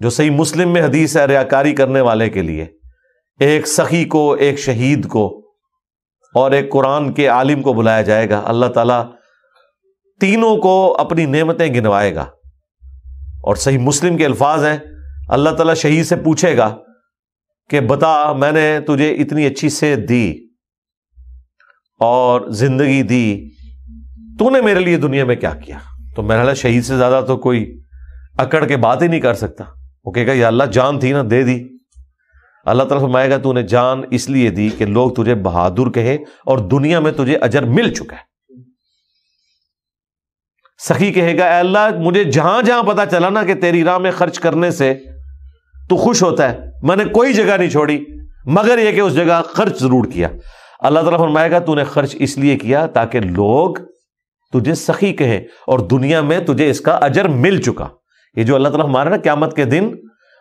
जो सही मुस्लिम में हदीस है रियाकारी करने वाले के लिए एक सखी को एक शहीद को और एक कुरान के आलिम को बुलाया जाएगा अल्लाह ताला तीनों को अपनी नेमतें गिनवाएगा और सही मुस्लिम के अल्फाज हैं अल्लाह ताला शहीद से पूछेगा कि बता मैंने तुझे इतनी अच्छी सेहत दी और जिंदगी दी तूने मेरे लिए दुनिया में क्या किया तो मेरा शहीद से ज्यादा तो कोई अकड़ के बात ही नहीं कर सकता वो कहेगा या अल्लाह जान थी ना दे दी अल्लाह तरफ फरमाएगा तूने जान इसलिए दी कि लोग तुझे बहादुर कहे और दुनिया में तुझे अजर मिल चुका है सखी कहेगा अल्लाह मुझे जहां जहां पता चला ना कि तेरी राह में खर्च करने से तू खुश होता है मैंने कोई जगह नहीं छोड़ी मगर यह कि उस जगह खर्च जरूर किया अल्लाह तला फरमाएगा तूने खर्च इसलिए किया ताकि लोग तुझे सखी कहें और दुनिया में तुझे इसका अजर मिल चुका ये जो अल्लाह तला हमारा ना क्यामत के दिन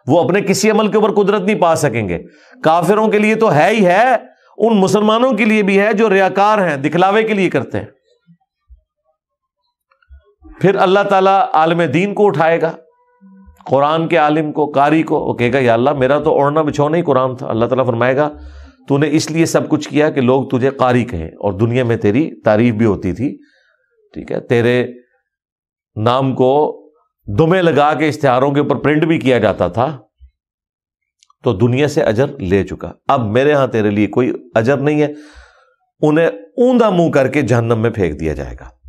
वो अपने किसी अमल के ऊपर कुदरत नहीं पा सकेंगे काफिरों के लिए तो है ही है उन मुसलमानों के लिए भी है जो रियाकार हैं दिखलावे के लिए करते हैं फिर अल्लाह ताला आलम दीन को उठाएगा कुरान के आलिम को कारी को वो कहेगा या अल्लाह मेरा तो ओढ़ना बिछोना नहीं कुरान था अल्लाह तला फरमाएगा तूने इसलिए सब कुछ किया कि लोग तुझे कारी कहें और दुनिया में तेरी तारीफ भी होती थी ठीक है तेरे नाम को दुमे लगा के इश्तहारों के ऊपर प्रिंट भी किया जाता था तो दुनिया से अजर ले चुका अब मेरे यहां तेरे लिए कोई अजर नहीं है उन्हें ऊंधा मुंह करके जहनम में फेंक दिया जाएगा